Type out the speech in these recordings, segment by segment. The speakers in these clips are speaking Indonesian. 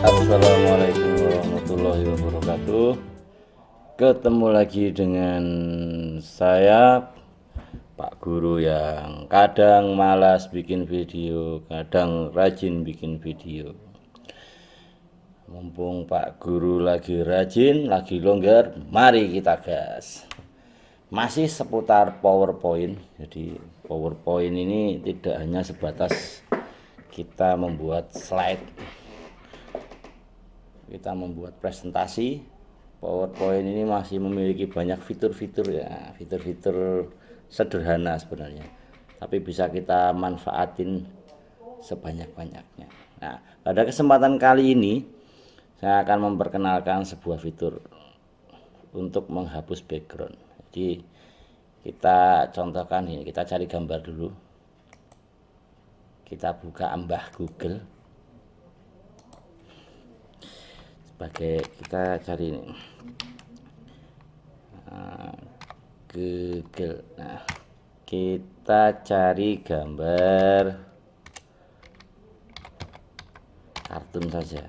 Assalamualaikum warahmatullahi wabarakatuh Ketemu lagi dengan saya Pak Guru yang kadang malas bikin video Kadang rajin bikin video Mumpung Pak Guru lagi rajin, lagi longgar Mari kita gas Masih seputar powerpoint Jadi powerpoint ini tidak hanya sebatas kita membuat slide kita membuat presentasi PowerPoint ini masih memiliki banyak fitur-fitur ya fitur-fitur sederhana sebenarnya tapi bisa kita manfaatin sebanyak-banyaknya nah pada kesempatan kali ini saya akan memperkenalkan sebuah fitur untuk menghapus background jadi kita contohkan ini kita cari gambar dulu kita buka ambah Google pakai kita cari ini ah, Google nah kita cari gambar kartun saja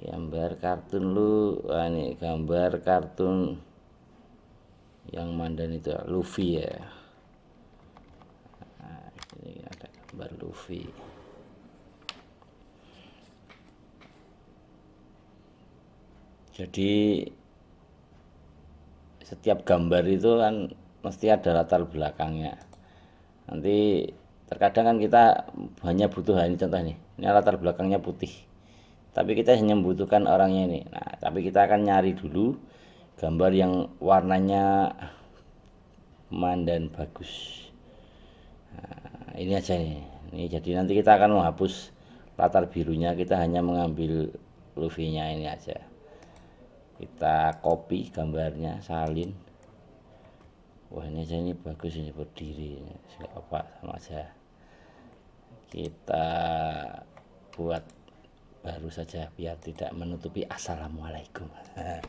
gambar kartun lu wah nih gambar kartun yang mandan itu Luffy ya nah, ini ada gambar Luffy jadi setiap gambar itu kan mesti ada latar belakangnya nanti terkadang kan kita hanya butuh ini contoh nih ini latar belakangnya putih tapi kita hanya membutuhkan orangnya ini nah tapi kita akan nyari dulu gambar yang warnanya mandan bagus nah, ini aja nih ini jadi nanti kita akan menghapus latar birunya kita hanya mengambil luvinya ini aja kita copy gambarnya salin wah ini saya ini bagus ini berdiri nggak apa sama aja kita buat baru saja biar tidak menutupi assalamualaikum dah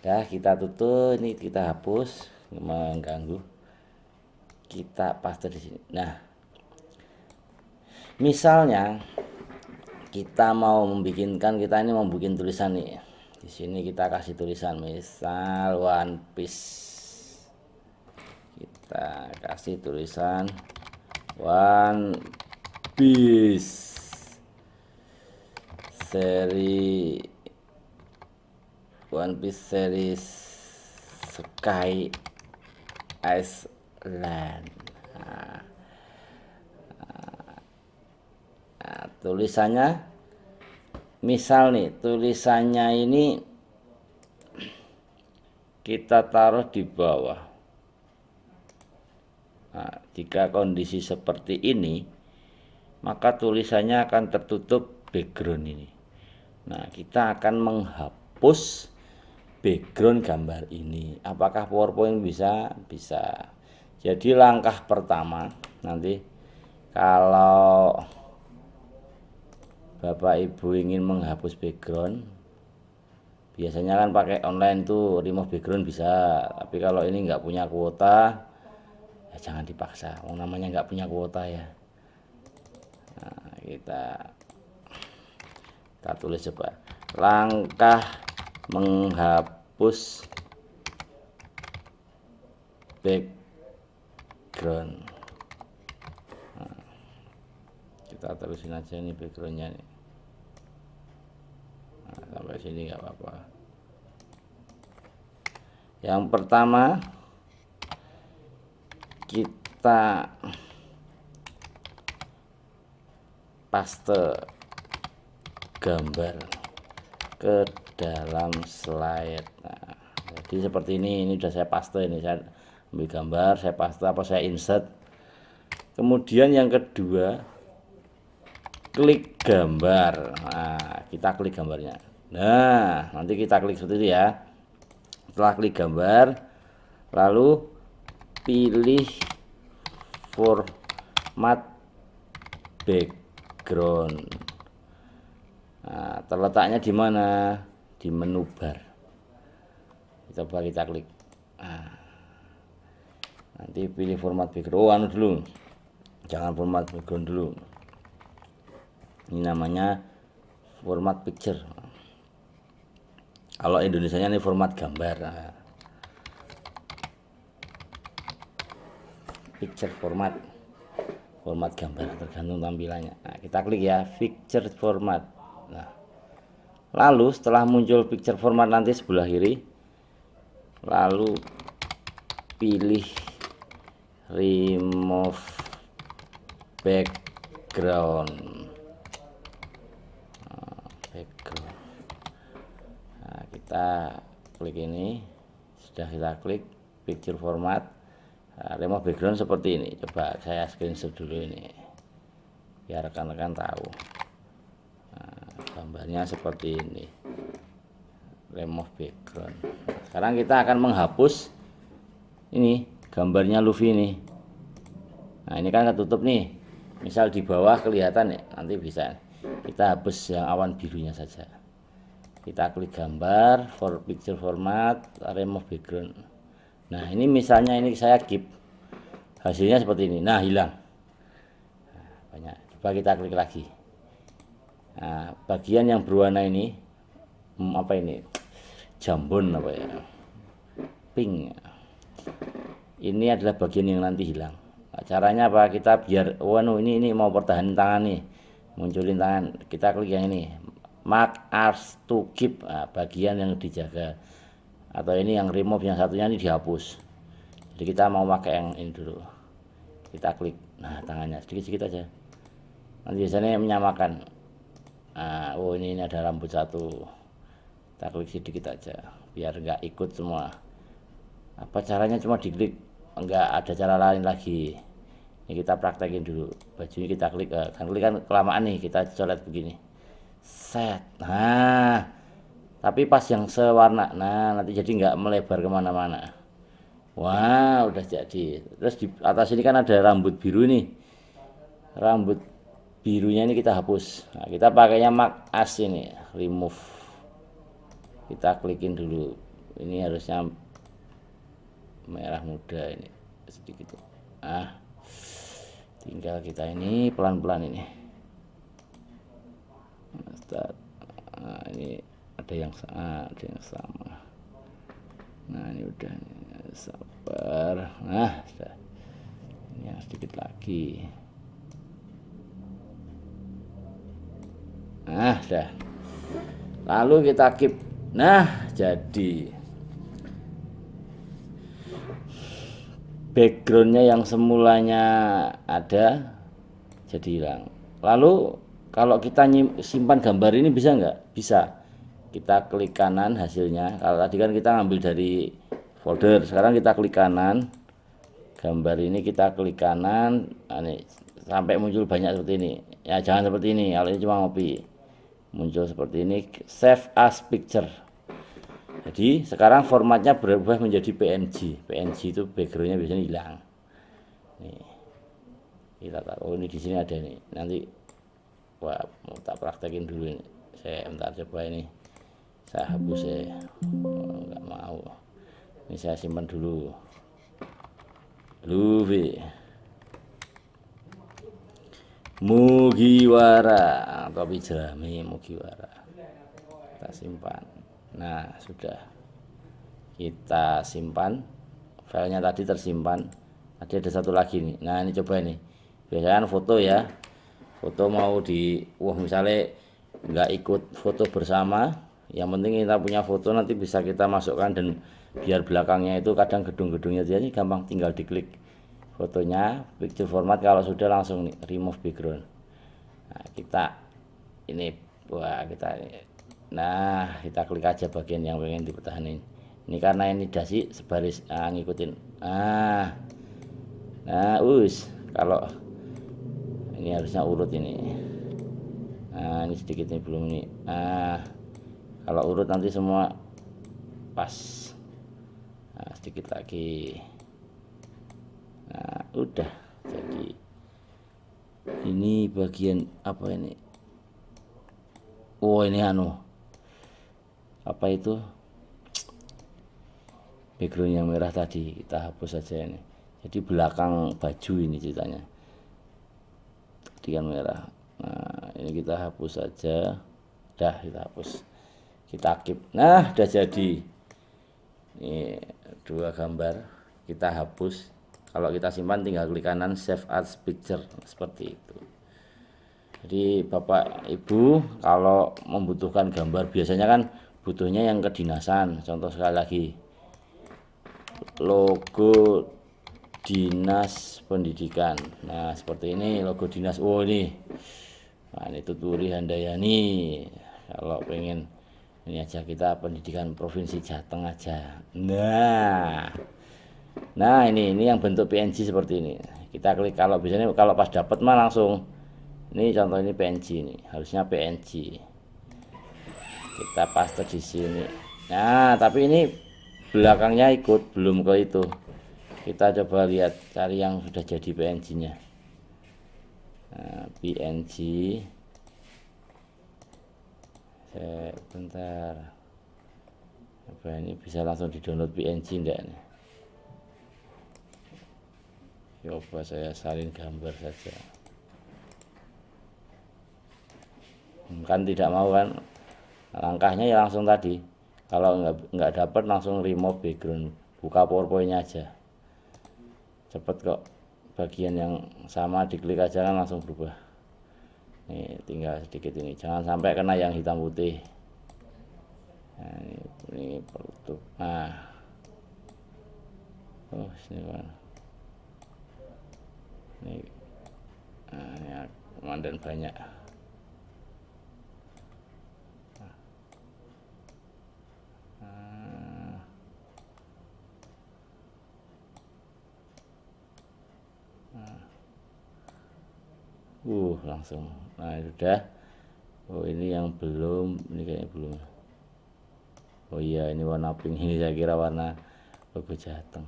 ya, kita tutup ini kita hapus mengganggu kita paste di sini nah misalnya kita mau membikinkan kita ini membuat tulisan nih di sini kita kasih tulisan misal one piece kita kasih tulisan one piece seri one piece series sky Iceland nah, nah, nah, tulisannya misal nih tulisannya ini kita taruh di bawah nah, jika kondisi seperti ini maka tulisannya akan tertutup background ini nah kita akan menghapus background gambar ini apakah powerpoint bisa bisa jadi langkah pertama nanti kalau Bapak Ibu ingin menghapus background biasanya kan pakai online tuh remove background bisa tapi kalau ini nggak punya kuota ya jangan dipaksa Oh namanya nggak punya kuota ya nah, kita kita tulis coba langkah menghapus background nah, kita terusin aja nih backgroundnya nih sampai sini nggak apa-apa yang pertama kita paste gambar ke dalam slide nah, jadi seperti ini ini sudah saya paste ini saya ambil gambar saya paste apa saya insert kemudian yang kedua klik gambar. Nah, kita klik gambarnya. Nah, nanti kita klik seperti itu ya. Setelah klik gambar, lalu pilih format background. Nah, terletaknya di mana? Di menu bar. kita Coba kita klik. Nah, nanti pilih format background dulu. Jangan format background dulu ini namanya format picture kalau Indonesia ini format gambar picture format format gambar tergantung tampilannya nah, kita klik ya picture format nah lalu setelah muncul picture format nanti sebelah kiri lalu pilih remove background kita klik ini sudah kita klik picture format eh, remove background seperti ini coba saya screenshot dulu ini biar rekan-rekan tahu nah, gambarnya seperti ini remove background sekarang kita akan menghapus ini gambarnya Luffy ini nah ini kan ketutup nih misal di bawah kelihatan ya nanti bisa kita hapus yang awan birunya saja kita klik gambar for picture format remove background nah ini misalnya ini saya keep hasilnya seperti ini nah hilang nah, banyak coba kita klik lagi nah, bagian yang berwarna ini hmm, apa ini jambon apa ya pink ini adalah bagian yang nanti hilang nah, caranya apa kita biar wano oh, anu, ini ini mau pertahan tangan nih munculin tangan kita klik yang ini mark as to keep nah, bagian yang dijaga atau ini yang remove yang satunya ini dihapus jadi kita mau pakai yang ini dulu kita klik nah tangannya sedikit-sedikit aja nanti biasanya menyamakan nah, oh ini, ini ada rambut satu kita klik sedikit aja biar nggak ikut semua apa caranya cuma diklik enggak ada cara lain lagi ini kita praktekin dulu bajunya kita klik eh, kan klik kan kelamaan nih kita colet begini set nah tapi pas yang sewarna nah nanti jadi nggak melebar kemana-mana wah udah jadi terus di atas ini kan ada rambut biru nih rambut birunya ini kita hapus nah, kita pakainya mark as ini remove kita klikin dulu ini harusnya merah muda ini sedikit ah tinggal kita ini pelan-pelan ini nah, ini ada yang sama ah, ada yang sama nah ini udah sabar nah sudah ini yang sedikit lagi nah sudah lalu kita keep nah jadi backgroundnya yang semulanya ada jadi hilang lalu kalau kita simpan gambar ini bisa nggak bisa kita klik kanan hasilnya kalau tadi kan kita ngambil dari folder sekarang kita klik kanan gambar ini kita klik kanan ini, sampai muncul banyak seperti ini ya jangan seperti ini kalau ini cuma ngopi muncul seperti ini save as picture jadi sekarang formatnya berubah menjadi PNG PNG itu backgroundnya biasanya hilang nih kita taruh oh, ini di sini ada nih nanti Wah, mau tak praktekin dulu ini. Saya ntar coba ini. Saya hapus ya. enggak oh, nggak mau. Ini saya simpan dulu. Luffy. Mugiwara topi jerami Mugiwara kita simpan nah sudah kita simpan filenya tadi tersimpan tadi ada satu lagi nih nah ini coba ini biasanya kan foto ya foto mau di wah misalnya nggak ikut foto bersama yang penting kita punya foto nanti bisa kita masukkan dan biar belakangnya itu kadang gedung-gedungnya jadi gampang tinggal diklik fotonya picture format kalau sudah langsung remove background nah, kita ini wah kita nah kita klik aja bagian yang pengen dipertahankan ini karena ini dasi sebaris nah, ngikutin ah nah us kalau ini harusnya urut ini nah ini sedikitnya belum ini nah kalau urut nanti semua pas nah, sedikit lagi nah udah jadi ini bagian apa ini oh ini anu apa itu background yang merah tadi kita hapus saja ini jadi belakang baju ini ceritanya dengan merah nah ini kita hapus saja dah kita hapus kita akip nah udah jadi ini dua gambar kita hapus kalau kita simpan tinggal klik kanan save as picture seperti itu jadi bapak ibu kalau membutuhkan gambar biasanya kan butuhnya yang kedinasan contoh sekali lagi logo dinas pendidikan nah seperti ini logo dinas oh ini nah ini tuturi handayani kalau pengen ini aja kita pendidikan provinsi Jateng aja nah nah ini ini yang bentuk PNG seperti ini kita klik kalau biasanya kalau pas dapat mah langsung ini contoh ini PNG ini harusnya PNG kita paste di sini nah tapi ini belakangnya ikut belum ke itu kita coba lihat cari yang sudah jadi PNG nya nah, PNG sebentar apa ini bisa langsung di download PNG enggak nih coba saya salin gambar saja kan tidak mau kan langkahnya ya langsung tadi kalau nggak nggak dapat langsung remove background buka powerpointnya aja cepet kok bagian yang sama diklik aja kan langsung berubah ini tinggal sedikit ini jangan sampai kena yang hitam putih nah, ini, ini penutup nah oh sini mana ini nah, ini mandan banyak langsung nah sudah oh ini yang belum ini kayaknya belum oh iya ini warna pink ini saya kira warna logo jateng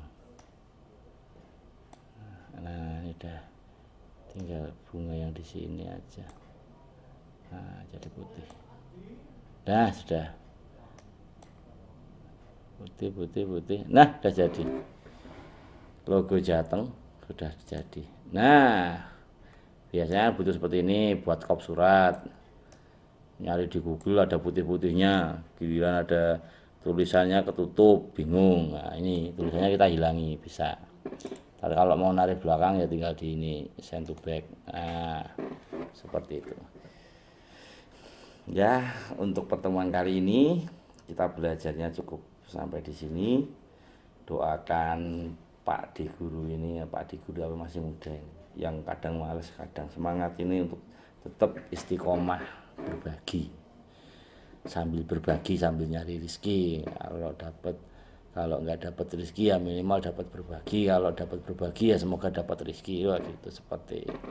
nah ini sudah tinggal bunga yang di sini aja nah jadi putih nah sudah putih putih putih nah sudah jadi logo jateng sudah jadi nah biasanya butuh seperti ini buat kop surat nyari di Google ada putih-putihnya giliran ada tulisannya ketutup bingung nah ini tulisannya kita hilangi bisa tapi kalau mau narik belakang ya tinggal di ini send to back nah seperti itu ya untuk pertemuan kali ini kita belajarnya cukup sampai di sini doakan Pak di guru ini Pak di guru apa masih muda ini yang kadang males kadang semangat ini untuk tetap istiqomah berbagi sambil berbagi sambil nyari rizki kalau dapat kalau nggak dapat rezeki ya minimal dapat berbagi kalau dapat berbagi ya semoga dapat rezeki waktu itu seperti itu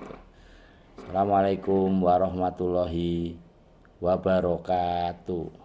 Assalamualaikum warahmatullahi wabarakatuh